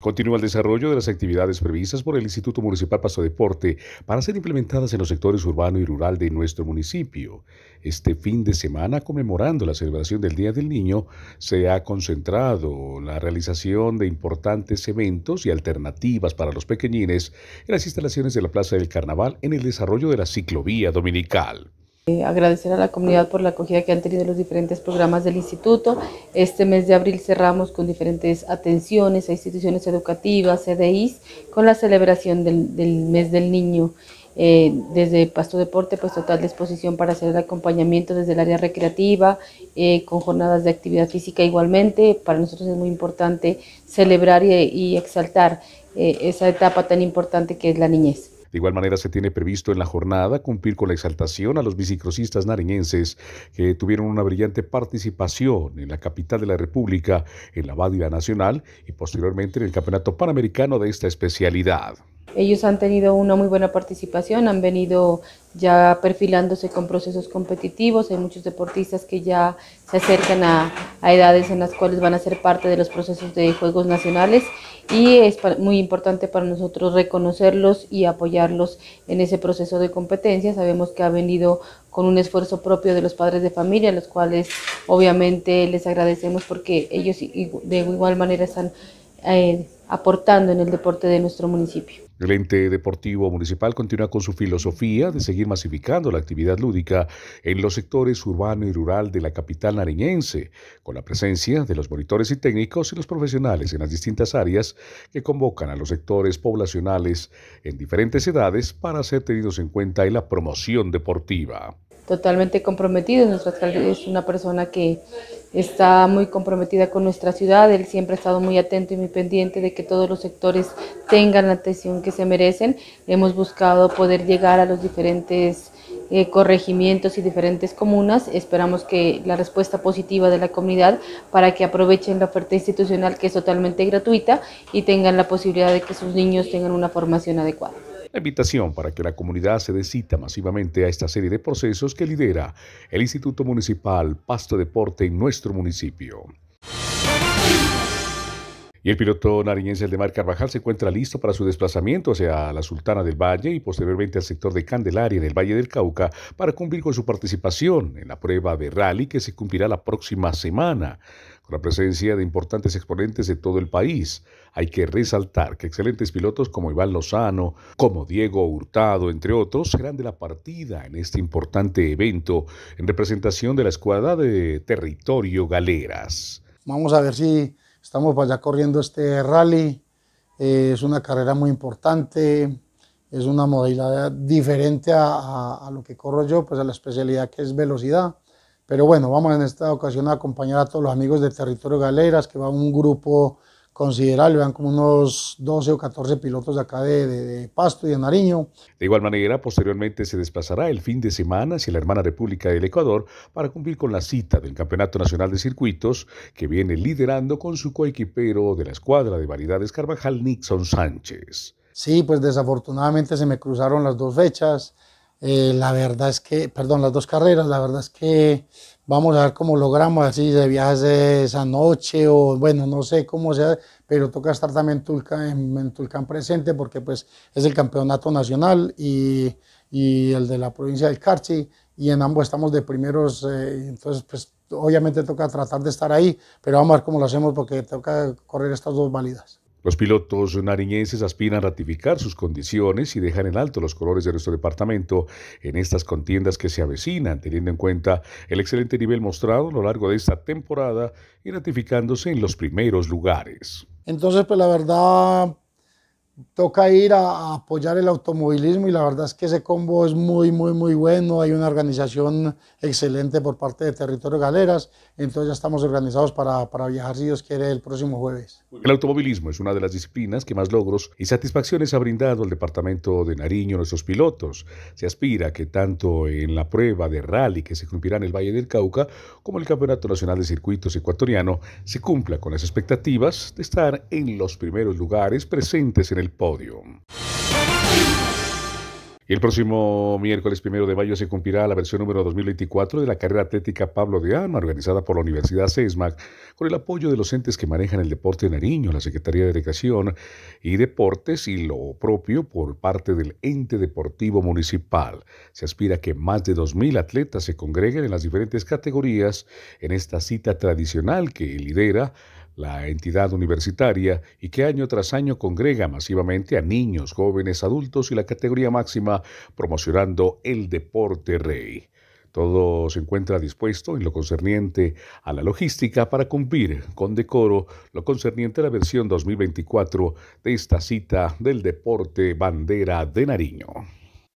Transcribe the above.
Continúa el desarrollo de las actividades previstas por el Instituto Municipal Paso Deporte para ser implementadas en los sectores urbano y rural de nuestro municipio. Este fin de semana, conmemorando la celebración del Día del Niño, se ha concentrado la realización de importantes eventos y alternativas para los pequeñines en las instalaciones de la Plaza del Carnaval en el desarrollo de la ciclovía dominical. Eh, agradecer a la comunidad por la acogida que han tenido los diferentes programas del instituto. Este mes de abril cerramos con diferentes atenciones a instituciones educativas, CDIs, con la celebración del, mes del niño. Eh, desde Pasto Deporte, pues total disposición para hacer el acompañamiento desde el área recreativa, eh, con jornadas de actividad física igualmente. Para nosotros es muy importante celebrar y exaltar esa etapa tan importante que es la niñez. De igual manera, se tiene previsto en la jornada cumplir con la exaltación a los bicicrosistas nariñenses que tuvieron una brillante participación en la capital de la República, en la Válida Nacional y posteriormente en el Campeonato Panamericano de esta especialidad. Ellos han tenido una muy buena participación, han venido ya perfilándose con procesos competitivos, hay muchos deportistas que ya se acercan a, edades en las cuales van a ser parte de los procesos de Juegos Nacionales y es muy importante para nosotros reconocerlos y apoyarlos en ese proceso de competencia. Sabemos que ha venido con un esfuerzo propio de los padres de familia, los cuales obviamente les agradecemos porque ellos de igual manera están eh, aportando en el deporte de nuestro municipio. El ente deportivo municipal continúa con su filosofía de seguir masificando la actividad lúdica en los sectores urbano y rural de la capital nariñense, con la presencia de los monitores y técnicos y los profesionales en las distintas áreas que convocan a los sectores poblacionales en diferentes edades para ser tenidos en cuenta en la promoción deportiva. Totalmente comprometido, nuestra alcalde es una persona que está muy comprometida con nuestra ciudad, él siempre ha estado muy atento y muy pendiente de que todos los sectores tengan la atención que se merecen. Hemos buscado poder llegar a los diferentes eh, corregimientos y diferentes comunas. Esperamos que la respuesta positiva de la comunidad para que aprovechen la oferta institucional que es totalmente gratuita y tengan la posibilidad de que sus niños tengan una formación adecuada. La invitación para que la comunidad se decita masivamente a esta serie de procesos que lidera el Instituto Municipal Pasto Deporte en nuestro municipio. Y el piloto nariñense el de Mar Carvajal se encuentra listo para su desplazamiento hacia la Sultana del Valle y posteriormente al sector de Candelaria en el Valle del Cauca para cumplir con su participación en la prueba de rally que se cumplirá la próxima semana, con la presencia de importantes exponentes de todo el país. Hay que resaltar que excelentes pilotos como Iván Lozano, como Diego Hurtado, entre otros, serán de la partida en este importante evento en representación de la escuadra de territorio Galeras. Vamos a ver si Estamos pues corriendo este rally. Eh, es una carrera muy importante. Es una modalidad diferente a, a, lo que corro yo, pues a la especialidad que es velocidad. Pero bueno, vamos en esta ocasión a acompañar a todos los amigos de Territorio Galeras, que va un grupo considerable, van como unos 12 o 14 pilotos de acá de, Pasto y de Nariño. De igual manera, posteriormente se desplazará el fin de semana hacia la hermana República del Ecuador para cumplir con la cita del Campeonato Nacional de Circuitos que viene liderando con su coequipero de la escuadra de variedades Carvajal, Nixon Sánchez. Sí, pues desafortunadamente se me cruzaron las dos fechas. Eh, la verdad es que, perdón, las dos carreras, la verdad es que vamos a ver cómo logramos, así de viajes esa noche o bueno, no sé cómo sea, pero toca estar también en Tulcán, en, presente porque pues es el campeonato nacional y, y, el de la provincia del Carchi y en ambos estamos de primeros, eh, entonces pues obviamente toca tratar de estar ahí, pero vamos a ver cómo lo hacemos porque toca correr estas dos válidas. Los pilotos nariñenses aspiran a ratificar sus condiciones y dejar en alto los colores de nuestro departamento en estas contiendas que se avecinan, teniendo en cuenta el excelente nivel mostrado a lo largo de esta temporada y ratificándose en los primeros lugares. Entonces, pues la verdad, toca ir a, apoyar el automovilismo y la verdad es que ese combo es muy, muy, muy bueno. Hay una organización excelente por parte de Territorio Galeras, entonces ya estamos organizados para, para viajar, si Dios quiere, el próximo jueves. El automovilismo es una de las disciplinas que más logros y satisfacciones ha brindado el departamento de Nariño a nuestros pilotos. Se aspira que tanto en la prueba de rally que se cumplirá en el Valle del Cauca como el Campeonato Nacional de Circuitos Ecuatoriano se cumpla con las expectativas de estar en los primeros lugares presentes en el el podio. El próximo miércoles primero de mayo se cumplirá la versión número 2024 de la carrera atlética Pablo de Alma, organizada por la Universidad CESMAC, con el apoyo de los entes que manejan el deporte de Nariño, la Secretaría de Educación y Deportes y lo propio por parte del ente deportivo municipal. Se aspira que más de 2.000 atletas se congreguen en las diferentes categorías en esta cita tradicional que lidera la entidad universitaria y que año tras año congrega masivamente a niños, jóvenes, adultos y la categoría máxima promocionando el deporte rey. Todo se encuentra dispuesto en lo concerniente a la logística para cumplir con decoro lo concerniente a la versión 2024 de esta cita del deporte bandera de Nariño.